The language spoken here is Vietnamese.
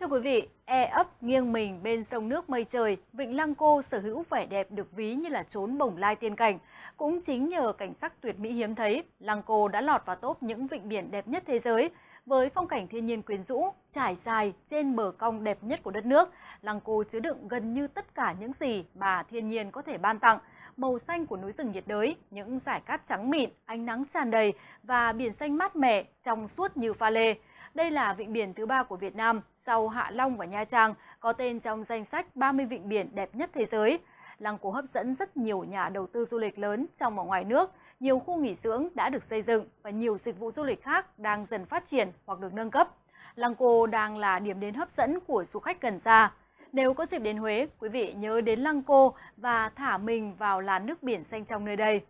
Thưa quý vị, e ấp nghiêng mình bên sông nước mây trời, Vịnh Lăng Cô sở hữu vẻ đẹp được ví như là chốn bồng lai tiên cảnh. Cũng chính nhờ cảnh sắc tuyệt mỹ hiếm thấy, Lăng Cô đã lọt vào top những vịnh biển đẹp nhất thế giới. Với phong cảnh thiên nhiên quyến rũ, trải dài trên bờ cong đẹp nhất của đất nước, Lăng Cô chứa đựng gần như tất cả những gì mà thiên nhiên có thể ban tặng màu xanh của núi rừng nhiệt đới, những giải cát trắng mịn, ánh nắng tràn đầy và biển xanh mát mẻ, trong suốt như pha lê. Đây là vịnh biển thứ ba của Việt Nam sau Hạ Long và Nha Trang, có tên trong danh sách 30 vịnh biển đẹp nhất thế giới. Lăng Cô hấp dẫn rất nhiều nhà đầu tư du lịch lớn trong và ngoài nước, nhiều khu nghỉ dưỡng đã được xây dựng và nhiều dịch vụ du lịch khác đang dần phát triển hoặc được nâng cấp. Lăng Cô đang là điểm đến hấp dẫn của du khách gần xa. Nếu có dịp đến Huế, quý vị nhớ đến Lăng Cô và thả mình vào làn nước biển xanh trong nơi đây.